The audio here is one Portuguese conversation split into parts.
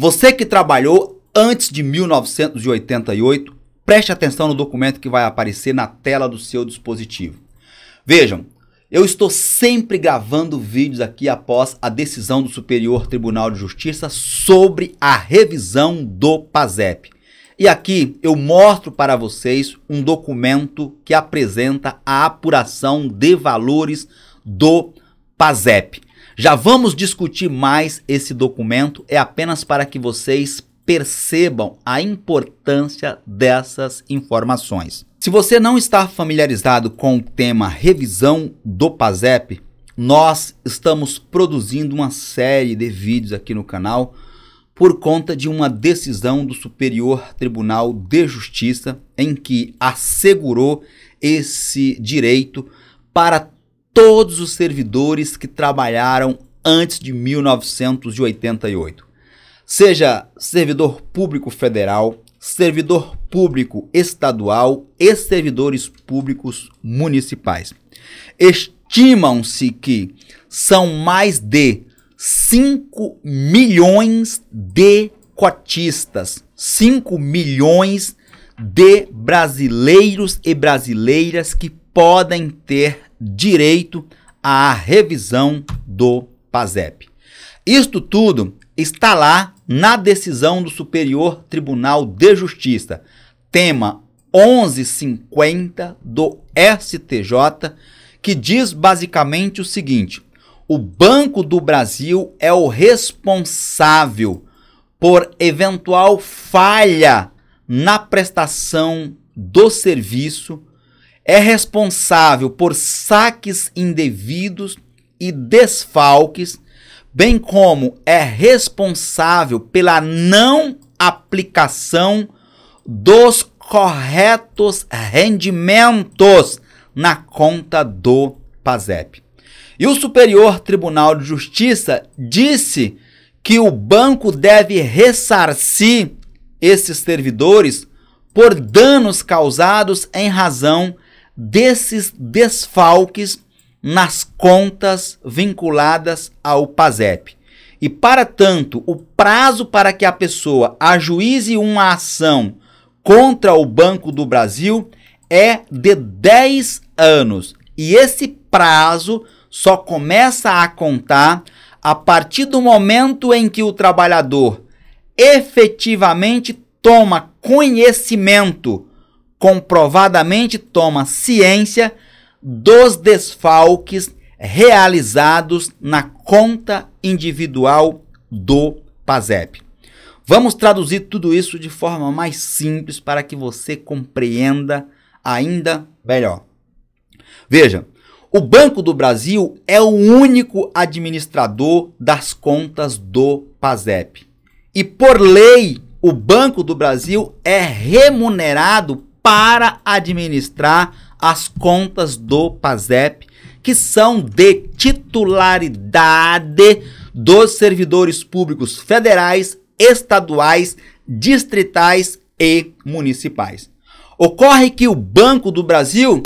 Você que trabalhou antes de 1988, preste atenção no documento que vai aparecer na tela do seu dispositivo. Vejam, eu estou sempre gravando vídeos aqui após a decisão do Superior Tribunal de Justiça sobre a revisão do PASEP. E aqui eu mostro para vocês um documento que apresenta a apuração de valores do PASEP. Já vamos discutir mais esse documento, é apenas para que vocês percebam a importância dessas informações. Se você não está familiarizado com o tema revisão do PASEP, nós estamos produzindo uma série de vídeos aqui no canal por conta de uma decisão do Superior Tribunal de Justiça em que assegurou esse direito para todos os servidores que trabalharam antes de 1988. Seja servidor público federal, servidor público estadual e servidores públicos municipais. Estimam-se que são mais de 5 milhões de cotistas, 5 milhões de brasileiros e brasileiras que podem ter direito à revisão do PASEP. Isto tudo está lá na decisão do Superior Tribunal de Justiça, tema 1150 do STJ, que diz basicamente o seguinte: o Banco do Brasil é o responsável por eventual falha na prestação do serviço é responsável por saques indevidos e desfalques, bem como é responsável pela não aplicação dos corretos rendimentos na conta do PASEP. E o Superior Tribunal de Justiça disse que o banco deve ressarcir esses servidores por danos causados em razão de desses desfalques nas contas vinculadas ao PASEP. E, para tanto, o prazo para que a pessoa ajuize uma ação contra o Banco do Brasil é de 10 anos. E esse prazo só começa a contar a partir do momento em que o trabalhador efetivamente toma conhecimento comprovadamente toma ciência dos desfalques realizados na conta individual do PASEP. Vamos traduzir tudo isso de forma mais simples para que você compreenda ainda melhor. Veja, o Banco do Brasil é o único administrador das contas do PASEP. E por lei, o Banco do Brasil é remunerado para administrar as contas do PASEP, que são de titularidade dos servidores públicos federais, estaduais, distritais e municipais. Ocorre que o Banco do Brasil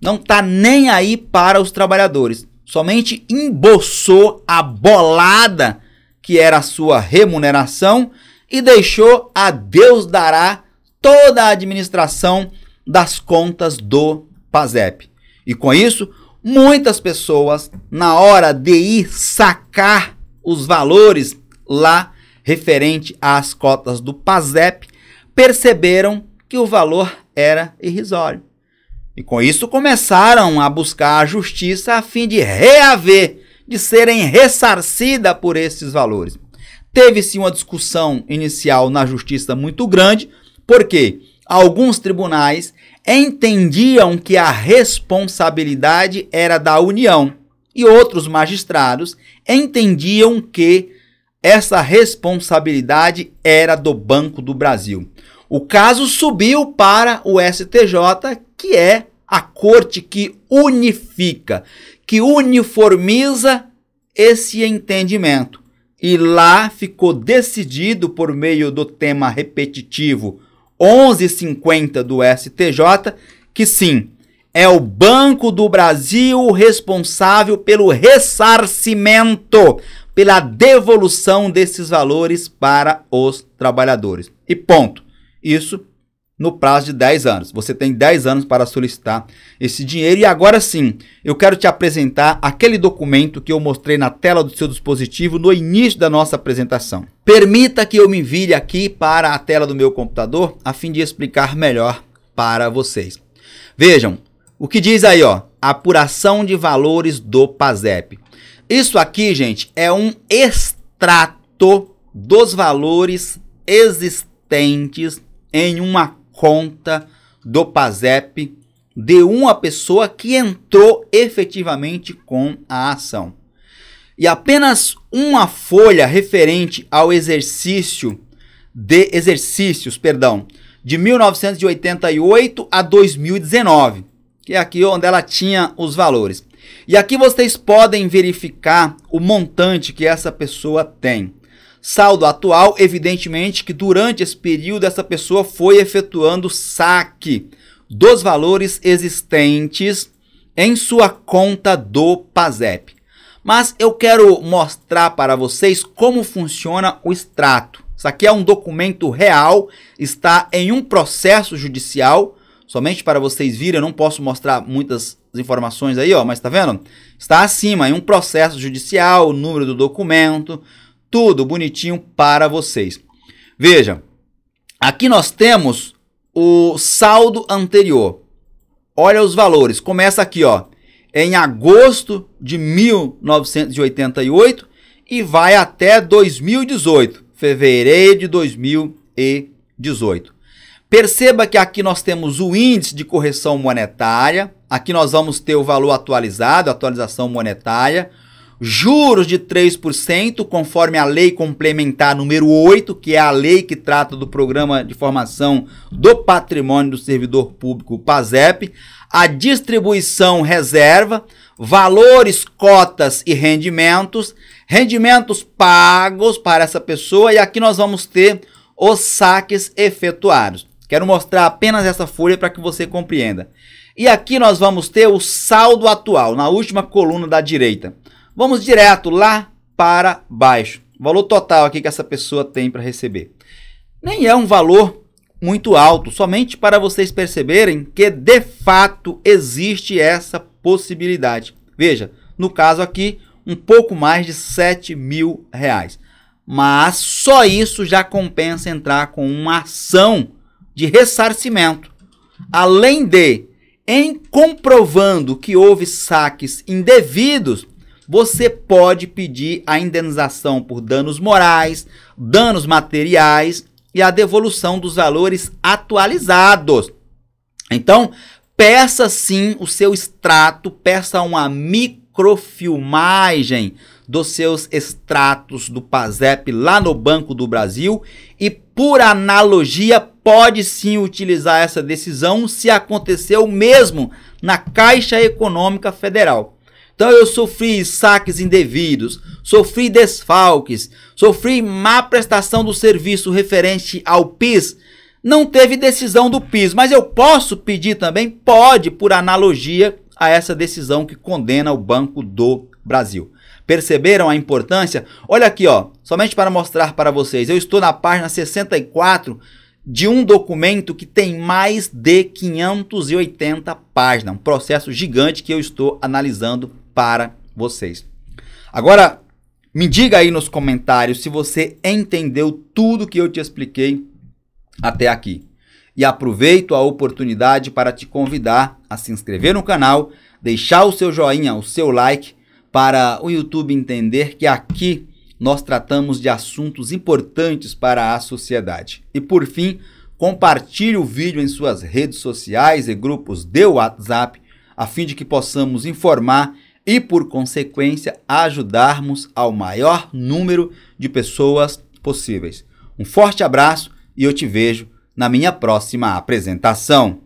não está nem aí para os trabalhadores, somente embolsou a bolada que era a sua remuneração e deixou a Deus dará toda a administração das contas do PASEP. E com isso, muitas pessoas, na hora de ir sacar os valores lá referente às cotas do PASEP, perceberam que o valor era irrisório. E com isso começaram a buscar a justiça a fim de reaver, de serem ressarcida por esses valores. Teve-se uma discussão inicial na justiça muito grande, porque alguns tribunais entendiam que a responsabilidade era da União e outros magistrados entendiam que essa responsabilidade era do Banco do Brasil. O caso subiu para o STJ, que é a corte que unifica, que uniformiza esse entendimento. E lá ficou decidido por meio do tema repetitivo 1150 do STJ, que sim, é o Banco do Brasil responsável pelo ressarcimento, pela devolução desses valores para os trabalhadores. E ponto. Isso no prazo de 10 anos. Você tem 10 anos para solicitar esse dinheiro. E agora sim, eu quero te apresentar aquele documento que eu mostrei na tela do seu dispositivo no início da nossa apresentação. Permita que eu me envie aqui para a tela do meu computador a fim de explicar melhor para vocês. Vejam, o que diz aí, ó, apuração de valores do PASEP. Isso aqui, gente, é um extrato dos valores existentes em uma conta do PASEP de uma pessoa que entrou efetivamente com a ação. E apenas uma folha referente ao exercício de exercícios, perdão, de 1988 a 2019, que é aqui onde ela tinha os valores. E aqui vocês podem verificar o montante que essa pessoa tem saldo atual, evidentemente que durante esse período essa pessoa foi efetuando saque dos valores existentes em sua conta do PASEP. Mas eu quero mostrar para vocês como funciona o extrato. Isso aqui é um documento real, está em um processo judicial. Somente para vocês virem, eu não posso mostrar muitas informações aí, ó, mas está vendo? Está acima, em um processo judicial, o número do documento, tudo bonitinho para vocês. Veja, aqui nós temos o saldo anterior. Olha os valores, começa aqui, ó, em agosto de 1988 e vai até 2018, fevereiro de 2018. Perceba que aqui nós temos o índice de correção monetária, aqui nós vamos ter o valor atualizado, atualização monetária, juros de 3%, conforme a lei complementar número 8, que é a lei que trata do programa de formação do patrimônio do servidor público, PASEP, a distribuição reserva, valores, cotas e rendimentos, rendimentos pagos para essa pessoa e aqui nós vamos ter os saques efetuados. Quero mostrar apenas essa folha para que você compreenda. E aqui nós vamos ter o saldo atual, na última coluna da direita. Vamos direto lá para baixo. O valor total aqui que essa pessoa tem para receber. Nem é um valor muito alto, somente para vocês perceberem que de fato existe essa possibilidade. Veja, no caso aqui, um pouco mais de 7 mil reais. Mas só isso já compensa entrar com uma ação de ressarcimento. Além de, em comprovando que houve saques indevidos, você pode pedir a indenização por danos morais, danos materiais e a devolução dos valores atualizados. Então, peça sim o seu extrato, peça uma microfilmagem dos seus extratos do PASEP lá no Banco do Brasil e por analogia pode sim utilizar essa decisão se aconteceu mesmo na Caixa Econômica Federal. Então eu sofri saques indevidos, sofri desfalques, sofri má prestação do serviço referente ao PIS. Não teve decisão do PIS, mas eu posso pedir também? Pode, por analogia a essa decisão que condena o Banco do Brasil. Perceberam a importância? Olha aqui, ó, somente para mostrar para vocês. Eu estou na página 64 de um documento que tem mais de 580 páginas, um processo gigante que eu estou analisando para vocês. Agora, me diga aí nos comentários se você entendeu tudo que eu te expliquei até aqui. E aproveito a oportunidade para te convidar a se inscrever no canal, deixar o seu joinha, o seu like, para o YouTube entender que aqui nós tratamos de assuntos importantes para a sociedade. E por fim, compartilhe o vídeo em suas redes sociais e grupos de WhatsApp, a fim de que possamos informar e, por consequência, ajudarmos ao maior número de pessoas possíveis. Um forte abraço e eu te vejo na minha próxima apresentação.